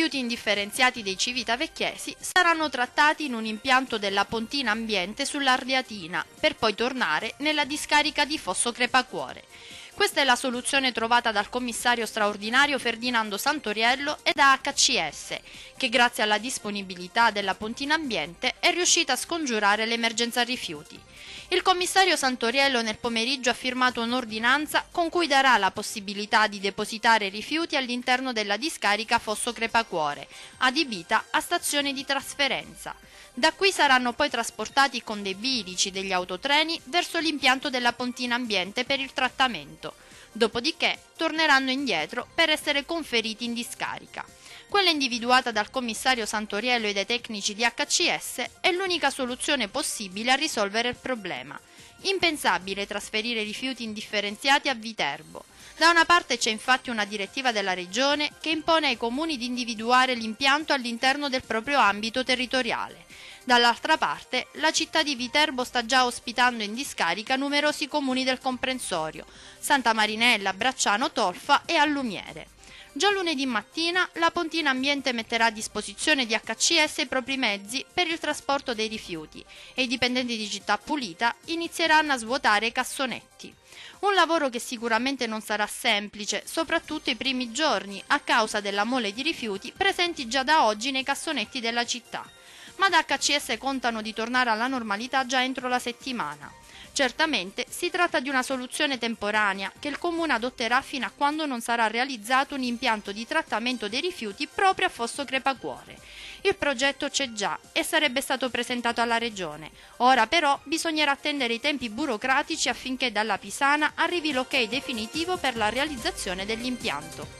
rifiuti indifferenziati dei civitavecchiesi saranno trattati in un impianto della Pontina Ambiente sull'Ardiatina, per poi tornare nella discarica di Fosso Crepacuore. Questa è la soluzione trovata dal commissario straordinario Ferdinando Santoriello e da HCS, che grazie alla disponibilità della Pontina Ambiente è riuscita a scongiurare l'emergenza rifiuti. Il commissario Santoriello nel pomeriggio ha firmato un'ordinanza con cui darà la possibilità di depositare rifiuti all'interno della discarica Fosso Crepacuore, adibita a stazione di trasferenza. Da qui saranno poi trasportati con dei bilici degli autotreni verso l'impianto della Pontina Ambiente per il trattamento. Dopodiché torneranno indietro per essere conferiti in discarica. Quella individuata dal commissario Santoriello e dai tecnici di HCS è l'unica soluzione possibile a risolvere il problema. Impensabile trasferire rifiuti indifferenziati a Viterbo. Da una parte c'è infatti una direttiva della Regione che impone ai comuni di individuare l'impianto all'interno del proprio ambito territoriale. Dall'altra parte, la città di Viterbo sta già ospitando in discarica numerosi comuni del comprensorio, Santa Marinella, Bracciano, Tolfa e Allumiere. Già lunedì mattina la Pontina Ambiente metterà a disposizione di HCS i propri mezzi per il trasporto dei rifiuti e i dipendenti di Città Pulita inizieranno a svuotare i cassonetti. Un lavoro che sicuramente non sarà semplice, soprattutto i primi giorni, a causa della mole di rifiuti presenti già da oggi nei cassonetti della città. Ma da HCS contano di tornare alla normalità già entro la settimana. Certamente si tratta di una soluzione temporanea che il Comune adotterà fino a quando non sarà realizzato un impianto di trattamento dei rifiuti proprio a Fosso Crepacuore. Il progetto c'è già e sarebbe stato presentato alla Regione. Ora però bisognerà attendere i tempi burocratici affinché dalla Pisana arrivi l'ok definitivo per la realizzazione dell'impianto.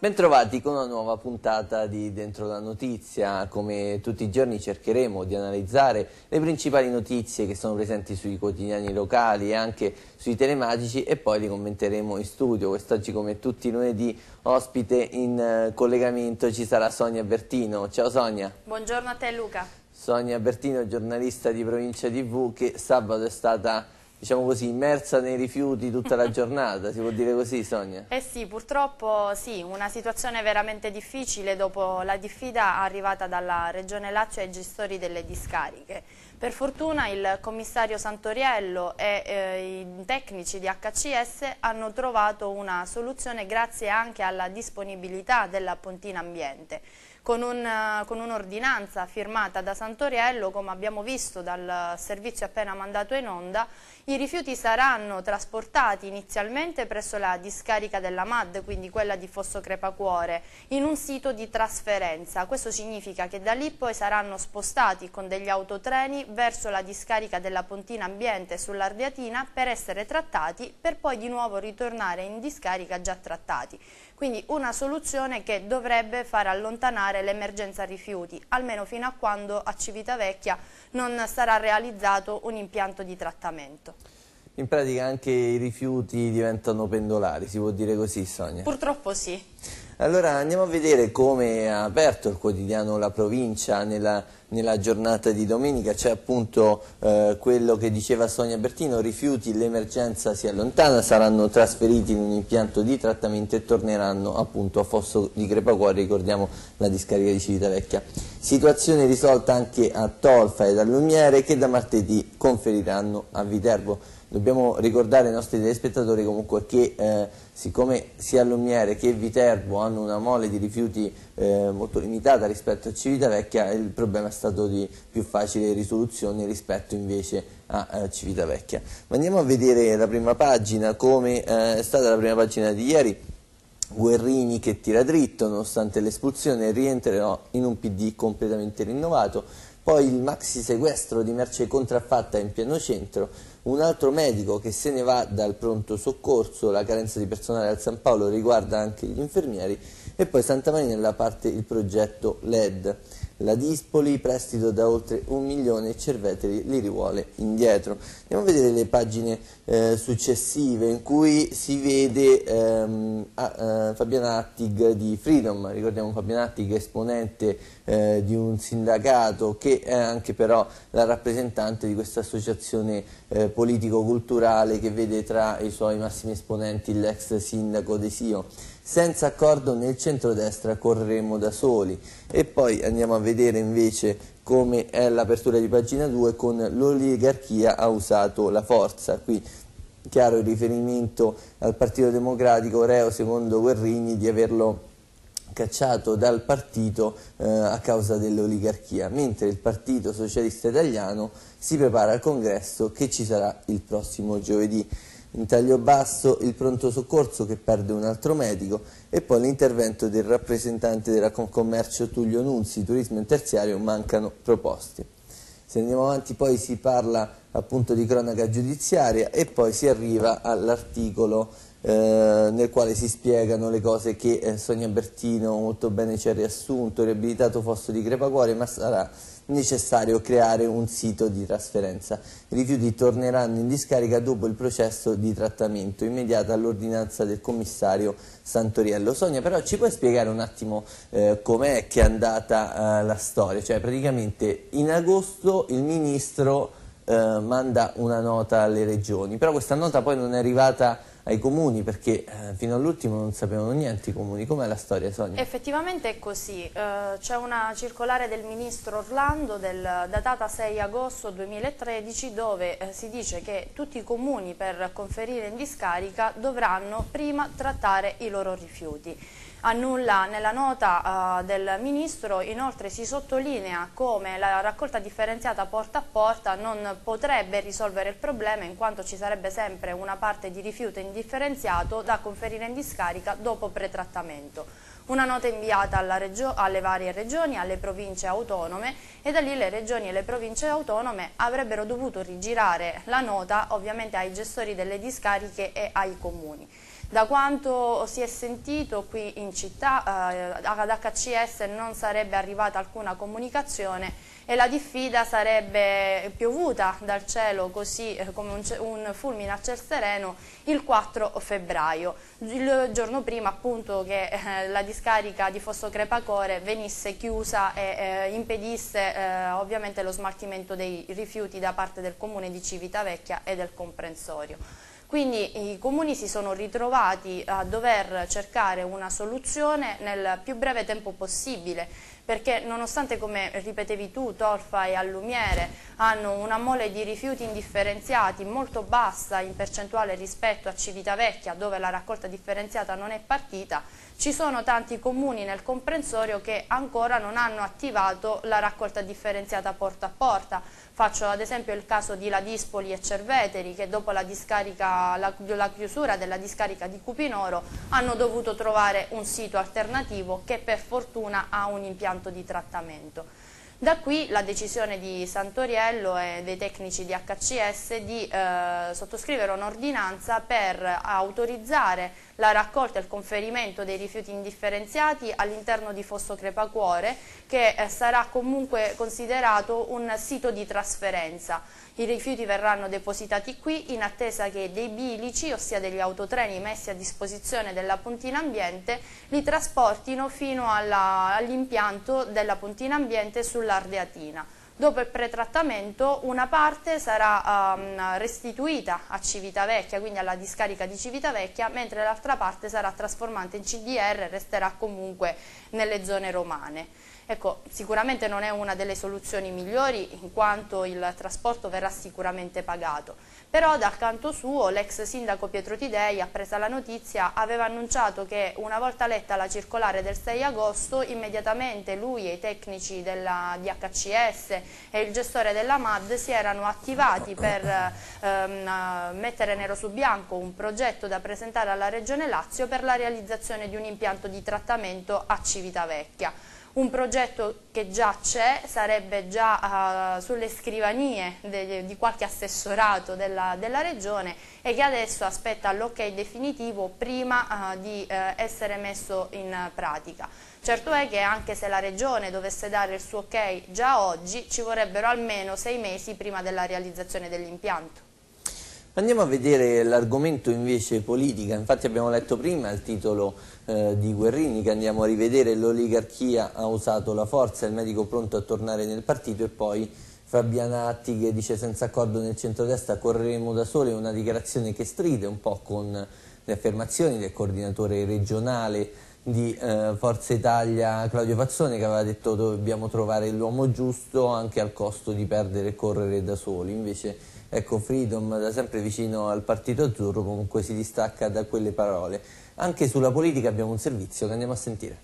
Bentrovati con una nuova puntata di Dentro la Notizia. Come tutti i giorni cercheremo di analizzare le principali notizie che sono presenti sui quotidiani locali e anche sui telematici e poi li commenteremo in studio. Quest'oggi come tutti i lunedì ospite in eh, collegamento ci sarà Sonia Bertino. Ciao Sonia. Buongiorno a te Luca. Sonia Bertino, giornalista di Provincia TV che sabato è stata diciamo così, immersa nei rifiuti tutta la giornata, si può dire così Sonia? Eh sì, purtroppo sì, una situazione veramente difficile dopo la diffida arrivata dalla Regione Lazio ai gestori delle discariche. Per fortuna il commissario Santoriello e eh, i tecnici di HCS hanno trovato una soluzione grazie anche alla disponibilità della Pontina Ambiente. Con, un'ordinanza un firmata da Santoriello, come abbiamo visto dal servizio appena mandato in onda, i rifiuti saranno trasportati inizialmente presso la discarica della MAD, quindi quella di Fosso Crepacuore, in un sito di trasferenza. Questo significa che da lì poi saranno spostati con degli autotreni verso la discarica della Pontina Ambiente sull'Ardeatina per essere trattati per poi di nuovo ritornare in discarica già trattati. Quindi una soluzione che dovrebbe far allontanare l'emergenza rifiuti, almeno fino a quando a Civitavecchia non sarà realizzato un impianto di trattamento. In pratica anche i rifiuti diventano pendolari, si può dire così Sonia? Purtroppo sì. Allora andiamo a vedere come ha aperto il quotidiano La Provincia nella, nella giornata di domenica, c'è appunto eh, quello che diceva Sonia Bertino, rifiuti, l'emergenza si allontana, saranno trasferiti in un impianto di trattamento e torneranno appunto a Fosso di Crepacuore, ricordiamo la discarica di Civitavecchia. Situazione risolta anche a Tolfa e a Lumiere che da martedì conferiranno a Viterbo dobbiamo ricordare ai nostri telespettatori comunque che eh, siccome sia Lumiere che Viterbo hanno una mole di rifiuti eh, molto limitata rispetto a Civitavecchia il problema è stato di più facile risoluzione rispetto invece a, a eh, Civitavecchia ma andiamo a vedere la prima pagina come eh, è stata la prima pagina di ieri Guerrini che tira dritto nonostante l'espulsione rientrerò in un PD completamente rinnovato poi il maxi sequestro di merce contraffatta in pieno centro un altro medico che se ne va dal pronto soccorso, la carenza di personale al San Paolo riguarda anche gli infermieri e poi Santa Maria Marinella parte il progetto LED. La Dispoli, prestito da oltre un milione e Cerveteri li rivuole indietro. Andiamo a vedere le pagine eh, successive in cui si vede ehm, a, eh, Fabiana Attig di Freedom, ricordiamo Fabiana Attig esponente eh, di un sindacato che è anche però la rappresentante di questa associazione eh, politico-culturale che vede tra i suoi massimi esponenti l'ex sindaco De Sio. Senza accordo nel centrodestra correremo da soli. E poi andiamo a vedere invece come è l'apertura di pagina 2 con l'oligarchia ha usato la forza. Qui chiaro il riferimento al Partito Democratico, reo secondo Guerrini di averlo cacciato dal partito eh, a causa dell'oligarchia, mentre il Partito Socialista Italiano si prepara al congresso che ci sarà il prossimo giovedì. In taglio basso il pronto soccorso che perde un altro medico e poi l'intervento del rappresentante della Concommercio Tullio Nunzi, turismo e terziario, mancano proposte. Se andiamo avanti poi si parla appunto di cronaca giudiziaria e poi si arriva all'articolo eh, nel quale si spiegano le cose che eh, Sonia Bertino molto bene ci ha riassunto, riabilitato Fosso di Crepacuore, ma sarà necessario creare un sito di trasferenza. I rifiuti torneranno in discarica dopo il processo di trattamento, immediato all'ordinanza del commissario Santoriello. Sonia, però ci puoi spiegare un attimo eh, com'è che è andata eh, la storia? Cioè praticamente in agosto il ministro eh, manda una nota alle regioni, però questa nota poi non è arrivata ai comuni perché eh, fino all'ultimo non sapevano niente i comuni, com'è la storia Sonia? Effettivamente è così, eh, c'è una circolare del ministro Orlando del, datata 6 agosto 2013 dove eh, si dice che tutti i comuni per conferire in discarica dovranno prima trattare i loro rifiuti annulla nella nota uh, del Ministro, inoltre si sottolinea come la raccolta differenziata porta a porta non potrebbe risolvere il problema in quanto ci sarebbe sempre una parte di rifiuto indifferenziato da conferire in discarica dopo pretrattamento. Una nota inviata alle varie regioni, alle province autonome e da lì le regioni e le province autonome avrebbero dovuto rigirare la nota ovviamente ai gestori delle discariche e ai comuni. Da quanto si è sentito qui in città, eh, ad HCS non sarebbe arrivata alcuna comunicazione e la diffida sarebbe piovuta dal cielo così eh, come un, un, fulmine a ciel sereno il 4 febbraio, il giorno prima appunto che eh, la discarica di Fosso Crepacore venisse chiusa e eh, impedisse eh, ovviamente lo smaltimento dei rifiuti da parte del comune di Civitavecchia e del comprensorio. Quindi i comuni si sono ritrovati a dover cercare una soluzione nel più breve tempo possibile perché nonostante come ripetevi tu Torfa e Allumiere hanno una mole di rifiuti indifferenziati molto bassa in percentuale rispetto a Civitavecchia dove la raccolta differenziata non è partita ci sono tanti comuni nel comprensorio che ancora non hanno attivato la raccolta differenziata porta a porta. Faccio ad esempio il caso di Ladispoli e Cerveteri che dopo la, discarica, la, la chiusura della discarica di Cupinoro hanno dovuto trovare un sito alternativo che per fortuna ha un impianto di trattamento. Da qui la decisione di Santoriello e dei tecnici di HCS di eh, sottoscrivere un'ordinanza per autorizzare la raccolta e il conferimento dei rifiuti indifferenziati all'interno di Fosso Crepacuore che eh, sarà comunque considerato un sito di trasferenza. I rifiuti verranno depositati qui in attesa che dei bilici, ossia degli autotreni messi a disposizione della Pontina Ambiente, li trasportino fino all'impianto all della Pontina Ambiente sull'Ardeatina. Dopo il pretrattamento una parte sarà um, restituita a Civitavecchia, quindi alla discarica di Civitavecchia, mentre l'altra parte sarà trasformata in CDR e resterà comunque nelle zone romane. Ecco, sicuramente non è una delle soluzioni migliori in quanto il trasporto verrà sicuramente pagato. Però dal canto suo l'ex sindaco Pietro Tidei, appresa la notizia, aveva annunciato che una volta letta la circolare del 6 agosto, immediatamente lui e i tecnici della DHCS e il gestore della MAD si erano attivati per ehm, eh, mettere nero su bianco un progetto da presentare alla Regione Lazio per la realizzazione di un impianto di trattamento a Civitavecchia un progetto che già c'è, sarebbe già uh, sulle scrivanie de, di qualche assessorato della, della, regione e che adesso aspetta l'ok definitivo prima uh, di uh, essere messo in pratica. Certo è che anche se la regione dovesse dare il suo ok già oggi ci vorrebbero almeno sei mesi prima della realizzazione dell'impianto. Andiamo a vedere l'argomento invece politica, infatti abbiamo letto prima il titolo eh, di Guerrini che andiamo a rivedere, l'oligarchia ha usato la forza, il medico pronto a tornare nel partito e poi Fabiana Atti che dice senza accordo nel centrodestra correremo da sole, una dichiarazione che stride un po' con le affermazioni del coordinatore regionale di eh, Forza Italia Claudio Fazzone che aveva detto dobbiamo trovare l'uomo giusto anche al costo di perdere e correre da soli, invece Ecco, Freedom da sempre vicino al partito azzurro comunque si distacca da quelle parole. Anche sulla politica abbiamo un servizio che andiamo a sentire.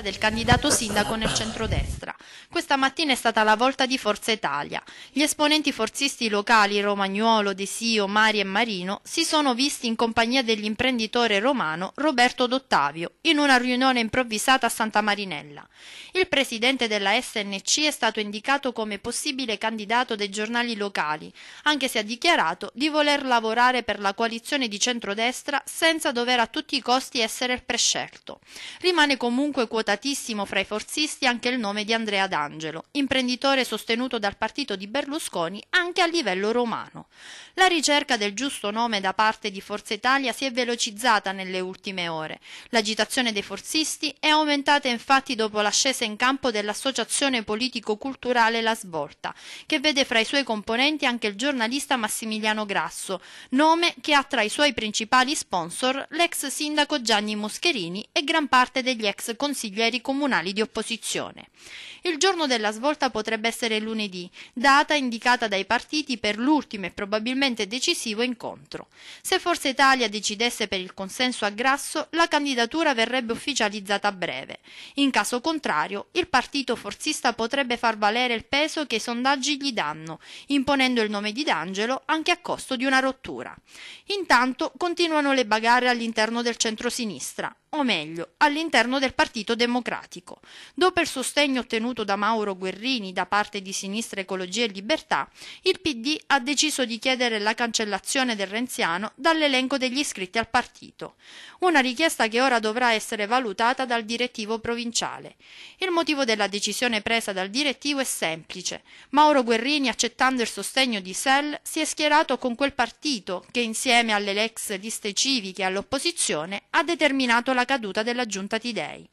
del candidato sindaco nel centrodestra. Questa mattina è stata la volta di Forza Italia. Gli esponenti forzisti locali Romagnuolo, Desio, Mari e Marino si sono visti in compagnia dell'imprenditore romano Roberto Dottavio in una riunione improvvisata a Santa Marinella. Il presidente della SNC è stato indicato come possibile candidato dei giornali locali, anche se ha dichiarato di voler lavorare per la coalizione di centrodestra senza dover a tutti i costi essere prescelto. Rimane comunque quotatissimo fra i forzisti anche il nome di Andrea D'Angelo, imprenditore sostenuto dal partito di Berlusconi anche a livello romano. La ricerca del giusto nome da parte di Forza Italia si è velocizzata nelle ultime ore. L'agitazione dei forzisti è aumentata infatti dopo l'ascesa in campo dell'associazione politico-culturale La Svolta, che vede fra i suoi componenti anche il giornalista Massimiliano Grasso, nome che ha tra i suoi principali sponsor l'ex sindaco Gianni Moscherini e gran parte degli ex consiglieri consiglieri comunali di opposizione. Il giorno della svolta potrebbe essere lunedì, data indicata dai partiti per l'ultimo e probabilmente decisivo incontro. Se Forza Italia decidesse per il consenso a Grasso, la candidatura verrebbe ufficializzata a breve. In caso contrario, il partito forzista potrebbe far valere il peso che i sondaggi gli danno, imponendo il nome di D'Angelo anche a costo di una rottura. Intanto continuano le bagarre all'interno del centrosinistra o meglio all'interno del Partito Democratico. Dopo il sostegno ottenuto da Mauro Guerrini da parte di Sinistra Ecologia e Libertà, il PD ha deciso di chiedere la cancellazione del renziano dall'elenco degli iscritti al partito, una richiesta che ora dovrà essere valutata dal direttivo provinciale. Il motivo della decisione presa dal direttivo è semplice. Mauro Guerrini, accettando il sostegno di Sell, si è schierato con quel partito che insieme alle ex liste civiche e all'opposizione ha determinato la la caduta della giunta Tidei.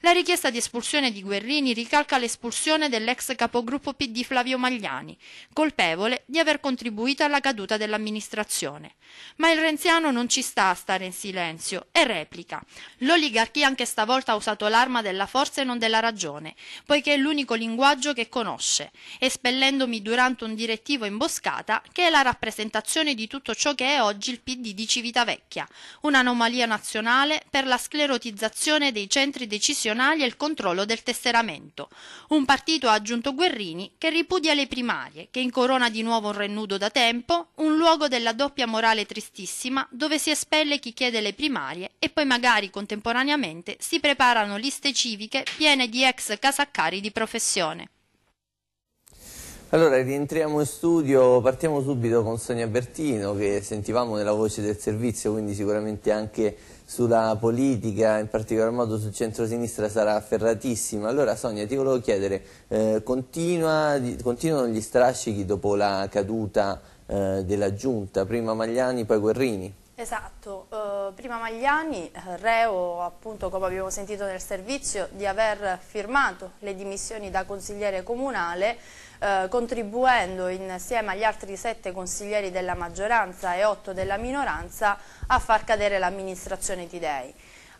La richiesta di espulsione di Guerrini ricalca l'espulsione dell'ex capogruppo PD Flavio Magliani, colpevole di aver contribuito alla caduta dell'amministrazione. Ma il renziano non ci sta a stare in silenzio e replica. L'oligarchia anche stavolta ha usato l'arma della forza e non della ragione, poiché è l'unico linguaggio che conosce, espellendomi durante un direttivo imboscata che è la rappresentazione di tutto ciò che è oggi il PD di Civitavecchia, un'anomalia nazionale per la sclerotizzazione dei centri decisionali e il controllo del tesseramento. Un partito ha aggiunto Guerrini che ripudia le primarie, che incorona di nuovo un rennudo da tempo, un luogo della doppia morale tristissima dove si espelle chi chiede le primarie e poi magari contemporaneamente si preparano liste civiche piene di ex casaccari di professione. Allora rientriamo in studio, partiamo subito con Sonia Bertino che sentivamo nella voce del servizio, quindi sicuramente anche sulla politica, in particolar modo sul centro-sinistra, sarà afferratissima. Allora Sonia, ti volevo chiedere, eh, continua, continuano gli strascichi dopo la caduta eh, della Giunta, prima Magliani, poi Guerrini? Esatto, uh, prima Magliani, reo appunto come abbiamo sentito nel servizio di aver firmato le dimissioni da consigliere comunale eh, contribuendo insieme agli altri sette consiglieri della maggioranza e otto della minoranza a far cadere l'amministrazione Tidei.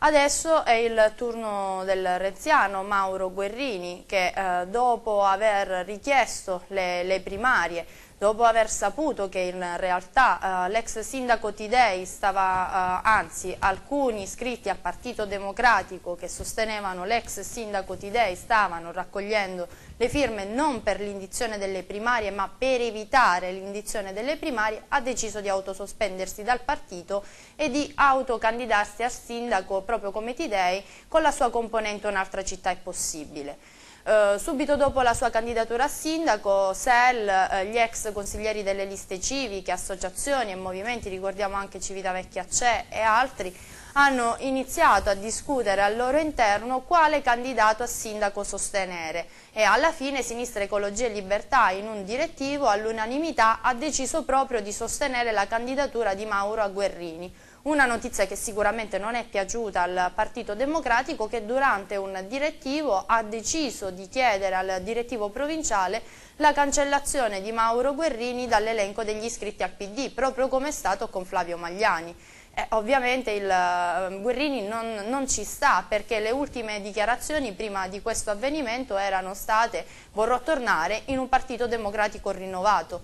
Adesso è il turno del renziano Mauro Guerrini che eh, dopo aver richiesto le, le primarie dopo aver saputo che in realtà eh, l'ex sindaco Tidei stava, eh, anzi alcuni iscritti al Partito Democratico che sostenevano l'ex sindaco Tidei stavano raccogliendo le firme non per l'indizione delle primarie ma per evitare l'indizione delle primarie ha deciso di autosospendersi dal partito e di autocandidarsi a sindaco proprio come Tidei con la sua componente un'altra città è possibile. Eh, subito dopo la sua candidatura a sindaco, SEL, eh, gli ex consiglieri delle liste civiche, associazioni e movimenti, ricordiamo anche Civitavecchia CE e altri, hanno iniziato a discutere al loro interno quale candidato a sindaco sostenere e alla fine Sinistra Ecologia e Libertà in un direttivo all'unanimità ha deciso proprio di sostenere la candidatura di Mauro Agguerrini una notizia che sicuramente non è piaciuta al Partito Democratico che durante un direttivo ha deciso di chiedere al direttivo provinciale la cancellazione di Mauro Guerrini dall'elenco degli iscritti al PD, proprio come è stato con Flavio Magliani. Eh, ovviamente il uh, Guerrini non, non, ci sta perché le ultime dichiarazioni prima di questo avvenimento erano state vorrò tornare in un partito democratico rinnovato.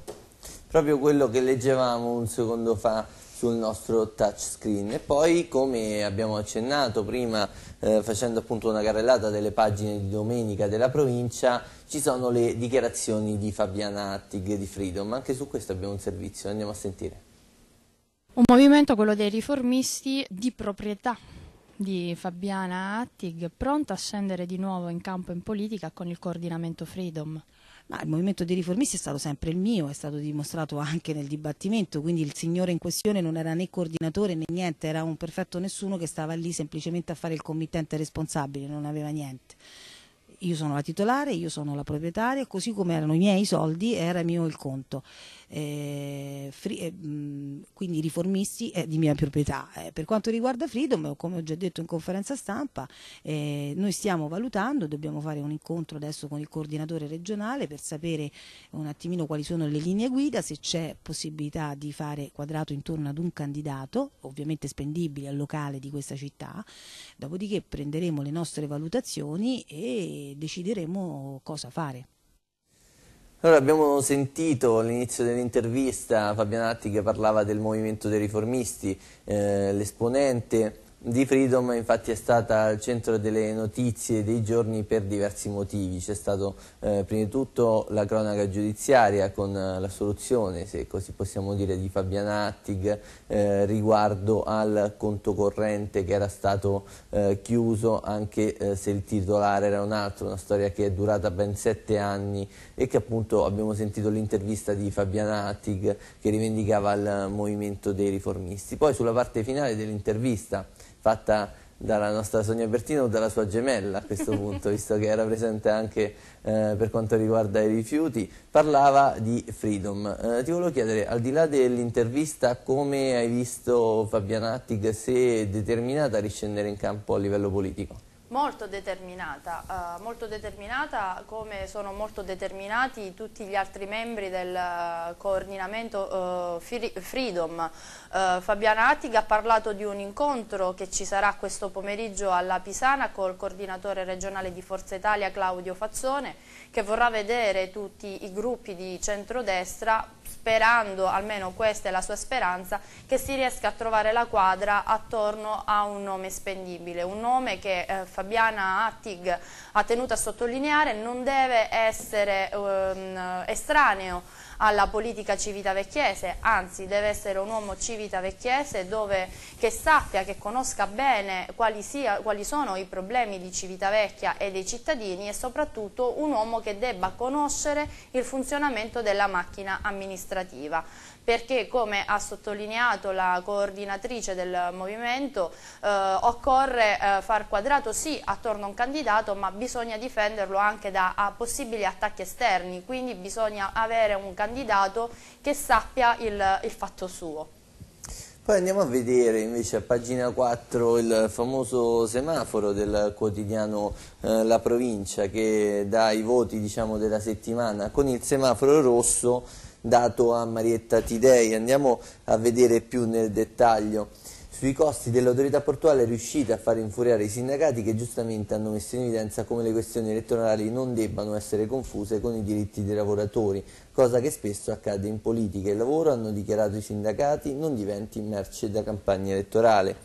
Proprio quello che leggevamo un secondo fa sul nostro touchscreen e poi come abbiamo accennato prima eh, facendo appunto una carrellata delle pagine di domenica della provincia ci sono le dichiarazioni di Fabiana Attig di Freedom anche su questo abbiamo un servizio andiamo a sentire un movimento quello dei riformisti di proprietà di Fabiana Attig pronta a scendere di nuovo in campo in politica con il coordinamento Freedom ma il movimento dei riformisti è stato sempre il mio, è stato dimostrato anche nel dibattimento, quindi il signore in questione non era né coordinatore né niente, era un perfetto nessuno che stava lì semplicemente a fare il committente responsabile, non aveva niente io sono la titolare, io sono la proprietaria, così come erano i miei soldi, era mio il conto eh, free, eh, quindi riformisti è eh, di mia proprietà. Eh, per quanto riguarda Freedom, come ho già detto in conferenza stampa, eh, noi stiamo valutando, dobbiamo fare un incontro adesso con il coordinatore regionale per sapere un attimino quali sono le linee guida, se c'è possibilità di fare quadrato intorno ad un candidato, ovviamente spendibile al locale di questa città, dopodiché prenderemo le nostre valutazioni e decideremo cosa fare. Allora, abbiamo sentito all'inizio dell'intervista Fabian Fabianatti che parlava del movimento dei riformisti, eh, l'esponente di Freedom infatti è stata al centro delle notizie dei giorni per diversi motivi, c'è stato eh, prima di tutto la cronaca giudiziaria con eh, l'assoluzione, se così possiamo dire, di Fabian Attig eh, riguardo al conto corrente che era stato eh, chiuso anche eh, se il titolare era un altro, una storia che è durata ben sette anni e che appunto abbiamo sentito l'intervista di Fabiana Attig che rivendicava il movimento dei riformisti. Poi sulla parte finale dell'intervista fatta dalla nostra Sonia Bertino o dalla sua gemella a questo punto, visto che era presente anche eh, per quanto riguarda i rifiuti, parlava di Freedom. Eh, ti volevo chiedere, al di là dell'intervista, come hai visto Fabiana Attig se è determinata a riscendere in campo a livello politico? Molto determinata, eh, molto determinata come sono molto determinati tutti gli altri membri del eh, coordinamento eh, Freedom. Eh, Fabiana Attig ha parlato di un incontro che ci sarà questo pomeriggio alla Pisana col coordinatore regionale di Forza Italia Claudio Fazzone che vorrà vedere tutti i gruppi di centrodestra sperando, almeno questa è la sua speranza, che si riesca a trovare la quadra attorno a un nome spendibile, un nome che eh, Fabiana Attig ha tenuto a sottolineare non deve essere ehm, estraneo alla politica civitavecchiese, anzi deve essere un uomo civitavecchiese dove, che sappia, che conosca bene quali, sia, quali sono i problemi di Civitavecchia e dei cittadini e soprattutto un uomo che debba conoscere il funzionamento della macchina amministrativa perché come ha sottolineato la coordinatrice del movimento eh, occorre eh, far quadrato sì attorno a un candidato ma bisogna difenderlo anche da possibili attacchi esterni, quindi bisogna avere un candidato che sappia il, il fatto suo. Poi andiamo a vedere invece a pagina 4 il famoso semaforo del quotidiano eh, La Provincia che dà i voti diciamo, della settimana con il semaforo rosso dato a Marietta Tidei. Andiamo a vedere più nel dettaglio. Sui costi dell'autorità portuale riuscita a far infuriare i sindacati che giustamente hanno messo in evidenza come le questioni elettorali non debbano essere confuse con i diritti dei lavoratori, cosa che spesso accade in politica e lavoro, hanno dichiarato i sindacati, non diventi merce da campagna elettorale.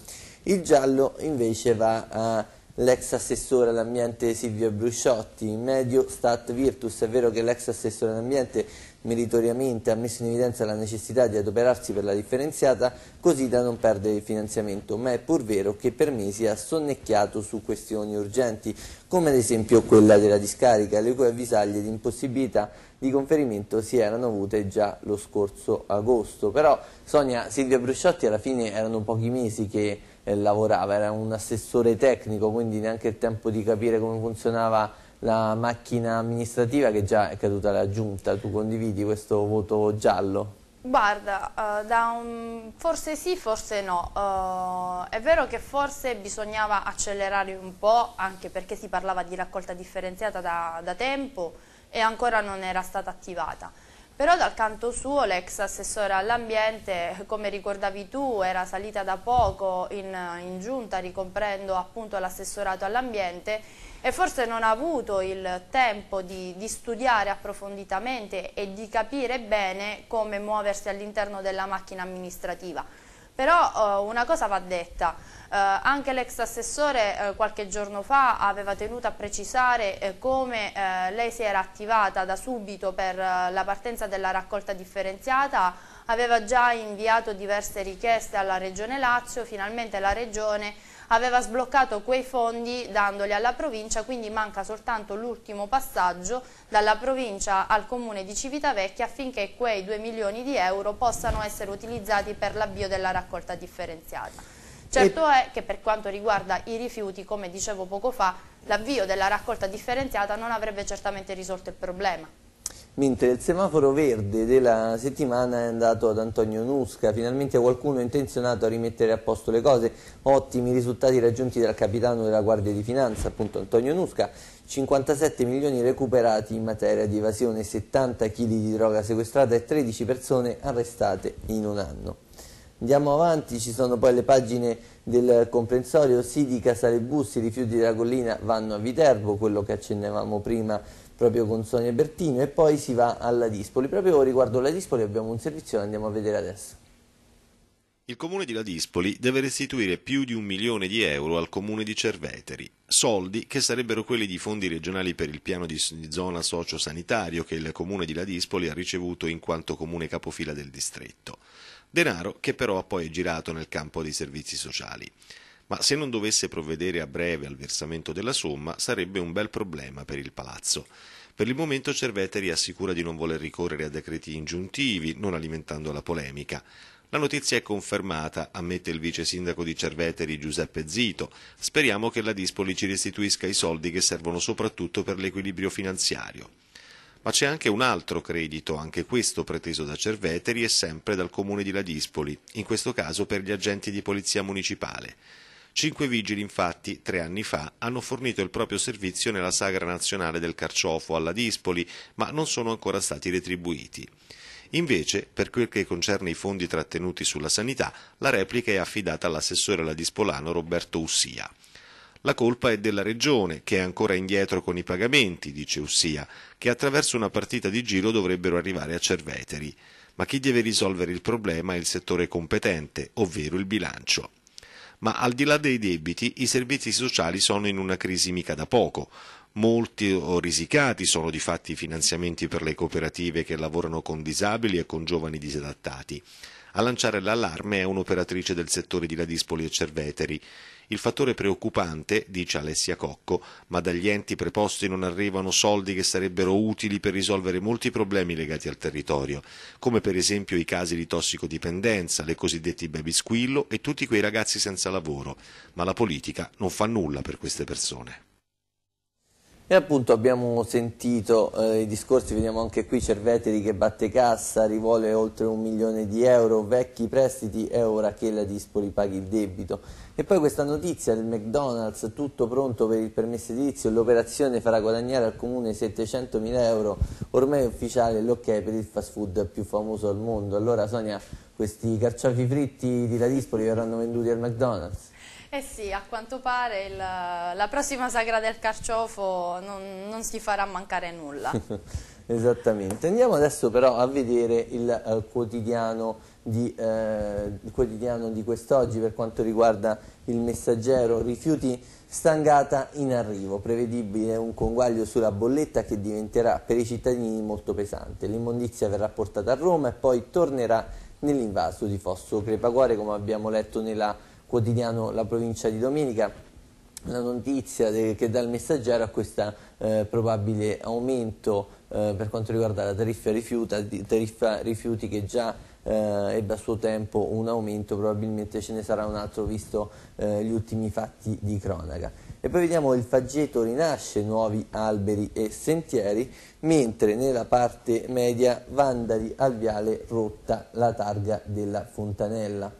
Il giallo invece va a l'ex assessore all'ambiente Silvia Brusciotti, medio stat virtus, è vero che l'ex assessore all'ambiente meritoriamente ha messo in evidenza la necessità di adoperarsi per la differenziata così da non perdere il finanziamento, ma è pur vero che per mesi ha sonnecchiato su questioni urgenti, come ad esempio quella della discarica, le cui avvisaglie di impossibilità di conferimento si erano avute già lo scorso agosto. Però Sonia Silvia Brusciotti alla fine erano pochi mesi che eh, lavorava, era un assessore tecnico, quindi neanche il tempo di capire come funzionava la macchina amministrativa che già è caduta alla giunta, tu condividi questo voto giallo? Guarda, uh, un... forse sì, forse no. Uh, è vero che forse bisognava accelerare un po', anche perché si parlava di raccolta differenziata da, da tempo e ancora non era stata attivata. Però dal canto suo l'ex assessore all'ambiente, come ricordavi tu, era salita da poco in, in giunta, ricomprendo appunto l'assessorato all'ambiente e forse non ha avuto il tempo di, di studiare approfonditamente e di capire bene come muoversi all'interno della macchina amministrativa. Però eh, una cosa va detta, eh, anche l'ex assessore eh, qualche giorno fa aveva tenuto a precisare eh, come eh, lei si era attivata da subito per eh, la partenza della raccolta differenziata, aveva già inviato diverse richieste alla Regione Lazio, finalmente la Regione aveva sbloccato quei fondi dandoli alla provincia, quindi manca soltanto l'ultimo passaggio dalla provincia al comune di Civitavecchia affinché quei 2 milioni di euro possano essere utilizzati per l'avvio della raccolta differenziata. Certo è che per quanto riguarda i rifiuti, come dicevo poco fa, l'avvio della raccolta differenziata non avrebbe certamente risolto il problema mentre il semaforo verde della settimana è andato ad Antonio Nusca, finalmente qualcuno è intenzionato a rimettere a posto le cose, ottimi risultati raggiunti dal capitano della Guardia di Finanza, appunto Antonio Nusca, 57 milioni recuperati in materia di evasione, 70 kg di droga sequestrata e 13 persone arrestate in un anno. Andiamo avanti, ci sono poi le pagine del comprensorio, Sidica, i rifiuti della collina vanno a Viterbo, quello che accennavamo prima proprio con Sonia Bertino e poi si va alla Dispoli. Proprio riguardo alla Dispoli abbiamo un servizio che andiamo a vedere adesso. Il comune di Ladispoli deve restituire più di un milione di euro al comune di Cerveteri, soldi che sarebbero quelli di fondi regionali per il piano di zona sociosanitario che il comune di Ladispoli ha ricevuto in quanto comune capofila del distretto. Denaro che però ha poi girato nel campo dei servizi sociali ma se non dovesse provvedere a breve al versamento della somma sarebbe un bel problema per il palazzo. Per il momento Cerveteri assicura di non voler ricorrere a decreti ingiuntivi, non alimentando la polemica. La notizia è confermata, ammette il vice sindaco di Cerveteri Giuseppe Zito. Speriamo che la Dispoli ci restituisca i soldi che servono soprattutto per l'equilibrio finanziario. Ma c'è anche un altro credito, anche questo preteso da Cerveteri e sempre dal comune di Ladispoli, in questo caso per gli agenti di polizia municipale. Cinque vigili, infatti, tre anni fa, hanno fornito il proprio servizio nella sagra nazionale del carciofo alla Dispoli, ma non sono ancora stati retribuiti. Invece, per quel che concerne i fondi trattenuti sulla sanità, la replica è affidata all'assessore alla Dispolano Roberto Ussia. La colpa è della Regione, che è ancora indietro con i pagamenti, dice Ussia, che attraverso una partita di giro dovrebbero arrivare a Cerveteri. Ma chi deve risolvere il problema è il settore competente, ovvero il bilancio. Ma al di là dei debiti, i servizi sociali sono in una crisi mica da poco. Molti o risicati sono di fatti i finanziamenti per le cooperative che lavorano con disabili e con giovani disadattati. A lanciare l'allarme è un'operatrice del settore di Ladispoli e Cerveteri. Il fattore preoccupante, dice Alessia Cocco, ma dagli enti preposti non arrivano soldi che sarebbero utili per risolvere molti problemi legati al territorio, come per esempio i casi di tossicodipendenza, le cosiddette baby squillo e tutti quei ragazzi senza lavoro, ma la politica non fa nulla per queste persone. E appunto abbiamo sentito eh, i discorsi, vediamo anche qui Cerveteri che batte cassa, rivuole oltre un milione di euro, vecchi prestiti, è ora che la Dispoli paghi il debito. E poi questa notizia del McDonald's, tutto pronto per il permesso edilizio, l'operazione farà guadagnare al comune 700.000 euro, ormai è ufficiale l'ok per il fast food più famoso al mondo. Allora Sonia, questi carciofi fritti di Ladispoli verranno venduti al McDonald's? Eh sì, a quanto pare il, la prossima sagra del carciofo non, non si farà mancare nulla. Esattamente. Andiamo adesso però a vedere il uh, quotidiano di, eh, quotidiano di quest'oggi per quanto riguarda il messaggero, rifiuti stangata in arrivo, prevedibile un conguaglio sulla bolletta che diventerà per i cittadini molto pesante, l'immondizia verrà portata a Roma e poi tornerà nell'invaso di Fosso Crepacuore come abbiamo letto nella quotidiano La Provincia di Domenica la notizia che dà il messaggero a questo eh, probabile aumento eh, per quanto riguarda la tariffa, rifiuta, tariffa rifiuti che già eh, ebbe a suo tempo un aumento, probabilmente ce ne sarà un altro visto eh, gli ultimi fatti di cronaca. E poi vediamo il faggeto rinasce, nuovi alberi e sentieri, mentre nella parte media vandali al viale rotta la targa della fontanella.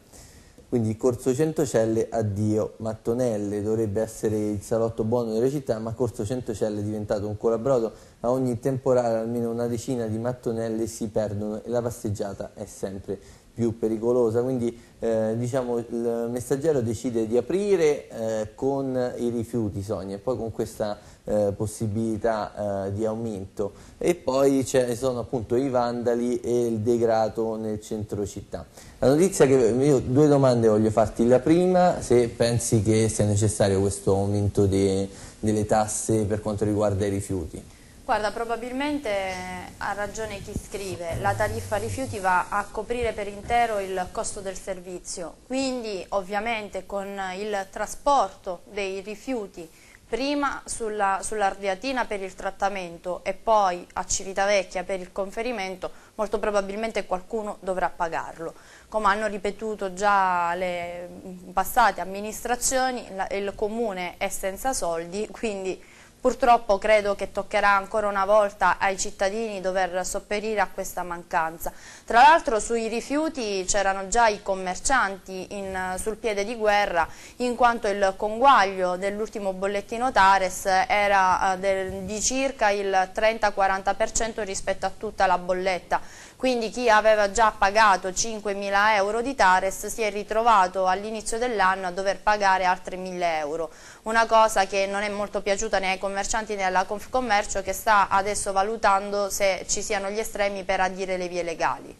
Quindi Corso Centocelle addio, Mattonelle dovrebbe essere il salotto buono della città, ma Corso Centocelle è diventato un colabrodo a ogni temporale almeno una decina di mattonelle si perdono e la passeggiata è sempre più pericolosa, quindi eh, diciamo, il messaggero decide di aprire eh, con i rifiuti Sonia e poi con questa eh, possibilità eh, di aumento e poi ci sono appunto i vandali e il degrado nel centro città. La notizia che io due domande voglio farti, la prima se pensi che sia necessario questo aumento de, delle tasse per quanto riguarda i rifiuti. Guarda, probabilmente ha ragione chi scrive, la tariffa rifiuti va a coprire per intero il costo del servizio, quindi ovviamente con il trasporto dei rifiuti prima sulla, sull'Ardiatina per il trattamento e poi a Civitavecchia per il conferimento, molto probabilmente qualcuno dovrà pagarlo. Come hanno ripetuto già le passate amministrazioni, il comune è senza soldi, quindi Purtroppo credo che toccherà ancora una volta ai cittadini dover sopperire a questa mancanza. Tra l'altro sui rifiuti c'erano già i commercianti in, sul piede di guerra in quanto il conguaglio dell'ultimo bollettino Tares era eh, del, di circa il 30-40% rispetto a tutta la bolletta quindi chi aveva già pagato 5.000 euro di Tares si è ritrovato all'inizio dell'anno a dover pagare altri 1.000 euro, una cosa che non è molto piaciuta né ai commercianti né alla Confcommercio che sta adesso valutando se ci siano gli estremi per adire le vie legali.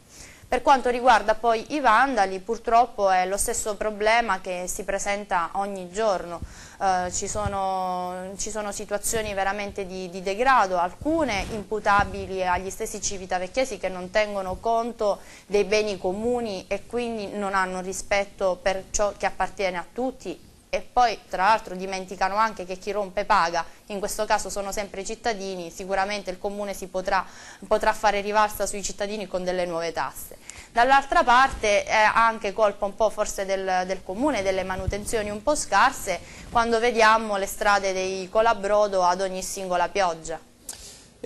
Per quanto riguarda poi i vandali, purtroppo è lo stesso problema che si presenta ogni giorno, eh, ci, sono, ci, sono, situazioni veramente di, di, degrado, alcune imputabili agli stessi civitavecchiesi che non tengono conto dei beni comuni e quindi non hanno rispetto per ciò che appartiene a tutti e poi tra l'altro dimenticano anche che chi rompe paga, in questo caso sono sempre i cittadini, sicuramente il comune si potrà, potrà fare rivalsa sui cittadini con delle nuove tasse. Dall'altra parte è anche colpa un po' forse del, del, comune, delle manutenzioni un po' scarse, quando vediamo le strade dei Colabrodo ad ogni singola pioggia.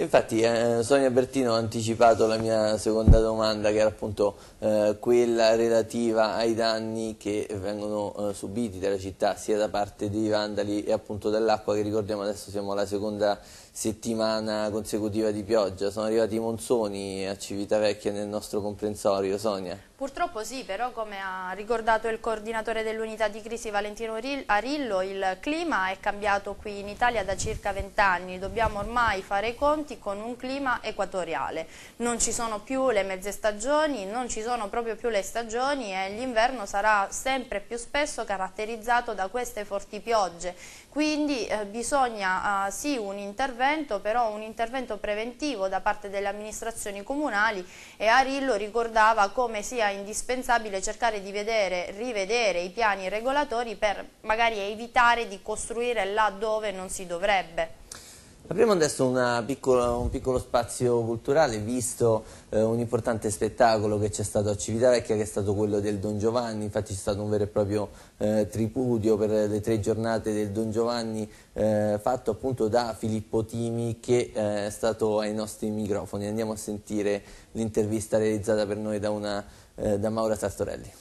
Infatti eh, Sonia Bertino ha anticipato la mia seconda domanda che era appunto eh, quella relativa ai danni che vengono eh, subiti dalla città sia da parte dei vandali e appunto dell'acqua che ricordiamo adesso siamo alla seconda settimana consecutiva di pioggia, sono arrivati i monzoni a Civitavecchia nel nostro comprensorio Sonia. Purtroppo sì, però come ha ricordato il coordinatore dell'unità di crisi Valentino Arillo, il clima è cambiato qui in Italia da circa vent'anni, dobbiamo ormai fare i conti con un clima equatoriale, non ci sono più le mezze stagioni, non ci sono proprio più le stagioni e l'inverno sarà sempre più spesso caratterizzato da queste forti piogge, quindi eh, bisogna eh, sì un intervento, però un intervento preventivo da parte delle amministrazioni comunali e Arillo ricordava come sia indispensabile cercare di vedere, rivedere i piani regolatori per magari evitare di costruire là dove non si dovrebbe. Apriamo adesso piccola, un piccolo spazio culturale, visto eh, un importante spettacolo che c'è stato a Civitavecchia, che è stato quello del Don Giovanni, infatti c'è stato un vero e proprio eh, tripudio per le tre giornate del Don Giovanni, eh, fatto appunto da Filippo Timi, che eh, è stato ai nostri microfoni. Andiamo a sentire l'intervista realizzata per noi da una eh, da Maura Tartorelli.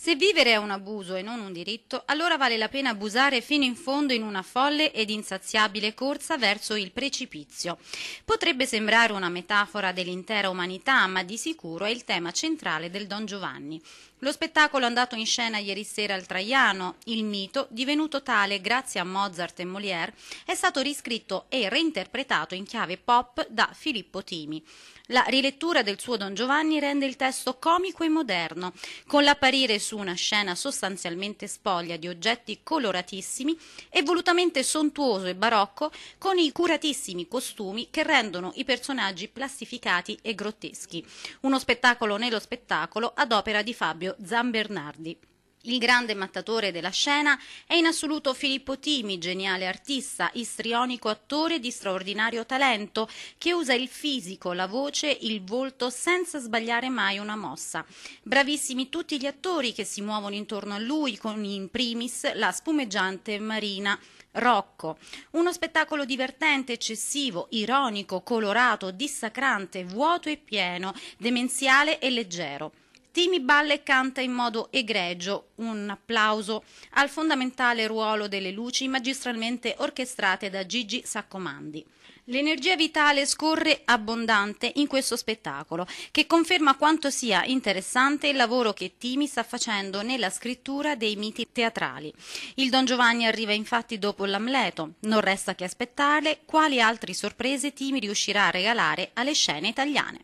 Se vivere è un abuso e non un diritto, allora vale la pena abusare fino in fondo in una folle ed insaziabile corsa verso il precipizio. Potrebbe sembrare una metafora dell'intera umanità, ma di sicuro è il tema centrale del Don Giovanni. Lo spettacolo andato in scena ieri sera al Traiano, il mito, divenuto tale grazie a Mozart e Molière, è stato riscritto e reinterpretato in chiave pop da Filippo Timi. La rilettura del suo Don Giovanni rende il testo comico e moderno, con l'apparire su una scena sostanzialmente spoglia di oggetti coloratissimi e volutamente sontuoso e barocco con i curatissimi costumi che rendono i personaggi plastificati e grotteschi. Uno spettacolo nello spettacolo ad opera di Fabio Zambernardi. Il grande mattatore della scena è in assoluto Filippo Timi, geniale artista, istrionico attore di straordinario talento, che usa il fisico, la voce, il volto senza sbagliare mai una mossa. Bravissimi tutti gli attori che si muovono intorno a lui con in primis la spumeggiante Marina. Rocco. Uno spettacolo divertente, eccessivo, ironico, colorato, dissacrante, vuoto e pieno, demenziale e leggero. Timi balla e canta in modo egregio un applauso al fondamentale ruolo delle luci magistralmente orchestrate da Gigi Saccomandi. L'energia vitale scorre abbondante in questo spettacolo, che conferma quanto sia interessante il lavoro che Timi sta facendo nella scrittura dei miti teatrali. Il Don Giovanni arriva infatti dopo l'Amleto, non resta che aspettare quali altre sorprese Timi riuscirà a regalare alle scene italiane.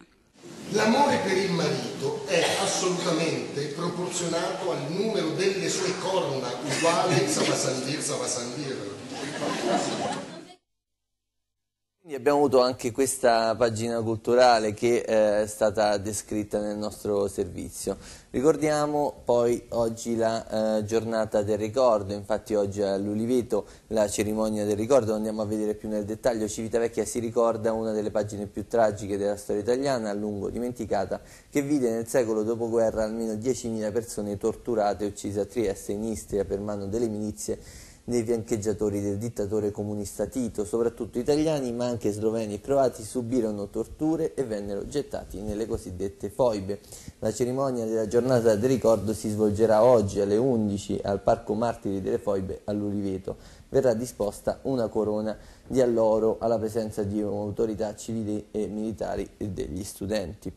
L'amore per il marito è assolutamente proporzionato al numero delle sue corna, uguale Savasandir Savasandir. Quindi abbiamo avuto anche questa pagina culturale che eh, è stata descritta nel nostro servizio. Ricordiamo poi oggi la eh, giornata del ricordo, infatti oggi all'Uliveto la cerimonia del ricordo, andiamo a vedere più nel dettaglio, Civitavecchia si ricorda una delle pagine più tragiche della storia italiana, a lungo dimenticata, che vide nel secolo dopoguerra almeno 10.000 persone torturate e uccise a Trieste in Istria per mano delle milizie dei fiancheggiatori del dittatore comunista Tito, soprattutto italiani ma anche sloveni e croati subirono torture e vennero gettati nelle cosiddette foibe. La cerimonia della giornata del ricordo si svolgerà oggi alle 11 al Parco Martiri delle Foibe all'Uliveto. Verrà disposta una corona di alloro alla presenza di autorità civili e militari e degli studenti.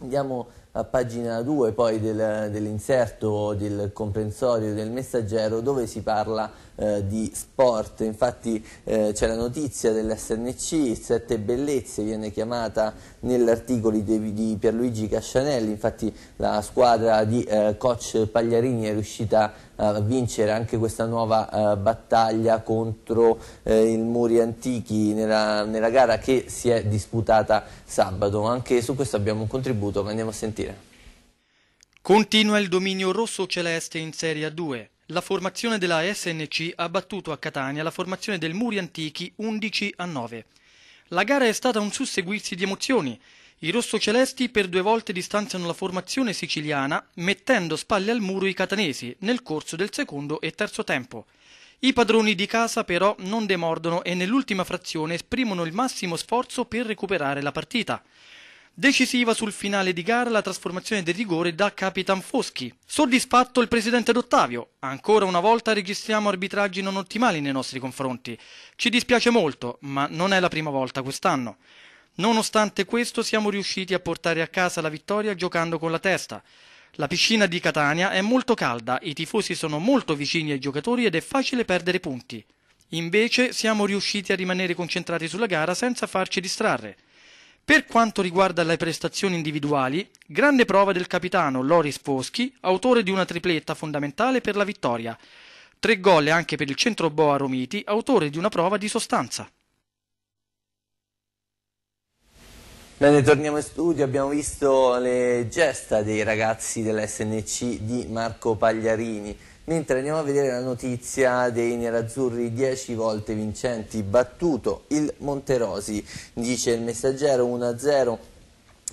Andiamo a pagina 2 poi del, dell'inserto del comprensorio del messaggero dove si parla eh, di sport, infatti eh, c'è la notizia dell'SNC, sette bellezze viene chiamata nell'articolo di, di, Pierluigi Cascianelli, infatti la squadra di eh, coach Pagliarini è riuscita a vincere anche questa nuova eh, battaglia contro eh, il Muri Antichi nella, nella gara che si è disputata sabato, anche su questo abbiamo un contributo che andiamo a sentire partire. Continua il dominio rosso-celeste in Serie A2. La formazione della SNC ha battuto a Catania la formazione del Muri Antichi 11 a 9. La gara è stata un susseguirsi di emozioni. I rosso-celesti per due volte distanziano la formazione siciliana, mettendo spalle al muro i catanesi nel corso del secondo e terzo tempo. I padroni di casa però non demordono e nell'ultima frazione esprimono il massimo sforzo per recuperare la partita. Decisiva sul finale di gara la trasformazione del rigore da Capitan Foschi. Soddisfatto il presidente D'Ottavio. Ancora una volta registriamo arbitraggi non ottimali nei nostri confronti. Ci dispiace molto, ma non è la prima volta quest'anno. Nonostante questo siamo riusciti a portare a casa la vittoria giocando con la testa. La piscina di Catania è molto calda, i tifosi sono molto vicini ai giocatori ed è facile perdere punti. Invece siamo riusciti a rimanere concentrati sulla gara senza farci distrarre. Per quanto riguarda le prestazioni individuali, grande prova del capitano Loris Foschi, autore di una tripletta fondamentale per la vittoria. Tre gol anche per il centroboa Romiti, autore di una prova di sostanza. Bene, torniamo in studio, abbiamo visto le gesta dei ragazzi dell'SNC di Marco Pagliarini. Mentre andiamo a vedere la notizia dei nerazzurri 10 volte vincenti, battuto il Monterosi, dice il messaggero 1-0,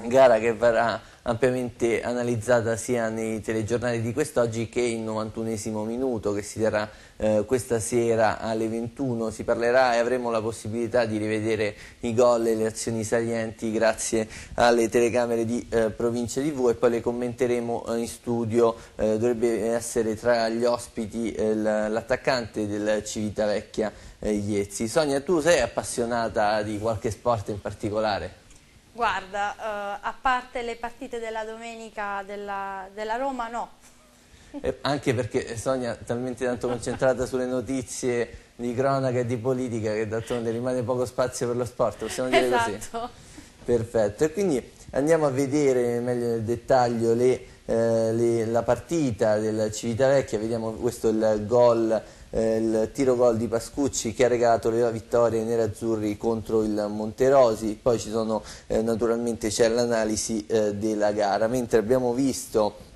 gara che verrà ampiamente analizzata sia nei telegiornali di quest'oggi che in 91 minuto che si terrà eh, questa sera alle 21. Si parlerà e avremo la possibilità di rivedere i gol e le azioni salienti grazie alle telecamere di eh, Provincia TV e poi le commenteremo eh, in studio. Eh, dovrebbe essere tra gli ospiti eh, l'attaccante del Civitavecchia eh, Iezzi. Sonia, tu sei appassionata di qualche sport in particolare? Guarda, eh, a parte le partite della domenica della, della Roma, no. Eh, anche perché Sonia è talmente tanto concentrata sulle notizie di cronaca e di politica che d'altronde rimane poco spazio per lo sport, possiamo dire esatto. così? Perfetto, e quindi andiamo a vedere meglio nel dettaglio le, eh, le, la partita del Civitavecchia, vediamo questo è il gol eh, il tiro gol di Pascucci che ha regalato la vittoria ai nerazzurri contro il Monterosi, poi ci sono, eh, naturalmente c'è l'analisi eh, della gara, mentre abbiamo visto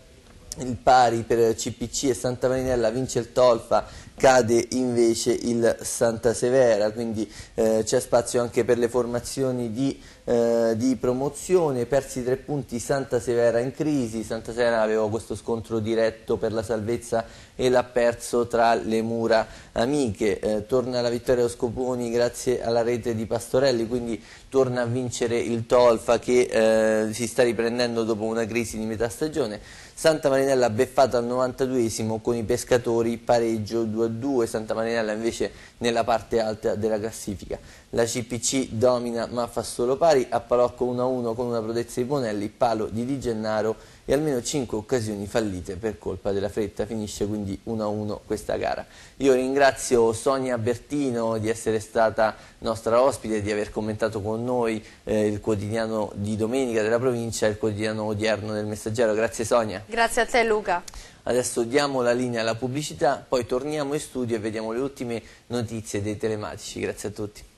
il pari per CPC e Santa Marinella vince il Tolfa, cade invece il Santa Severa, quindi eh, c'è spazio anche per le formazioni di, eh, di, promozione, persi tre punti Santa Severa in crisi, Santa Severa aveva questo scontro diretto per la salvezza e l'ha perso tra le mura amiche, eh, torna la vittoria a Scoponi grazie alla rete di Pastorelli, quindi torna a vincere il Tolfa che eh, si sta riprendendo dopo una crisi di metà stagione. Santa Marinella beffata al 92esimo con i pescatori pareggio 2-2, Santa Marinella invece nella parte alta della classifica la CPC domina ma fa solo pari, a Palocco 1-1 con una prodezza di Bonelli, palo di Di Gennaro e almeno 5 occasioni fallite per colpa della fretta, finisce quindi 1-1 questa gara. Io ringrazio Sonia Bertino di essere stata nostra ospite, di aver commentato con noi eh, il quotidiano di domenica della provincia e il quotidiano odierno del Messaggero. Grazie Sonia. Grazie a te Luca. Adesso diamo la linea alla pubblicità, poi torniamo in studio e vediamo le ultime notizie dei telematici. Grazie a tutti.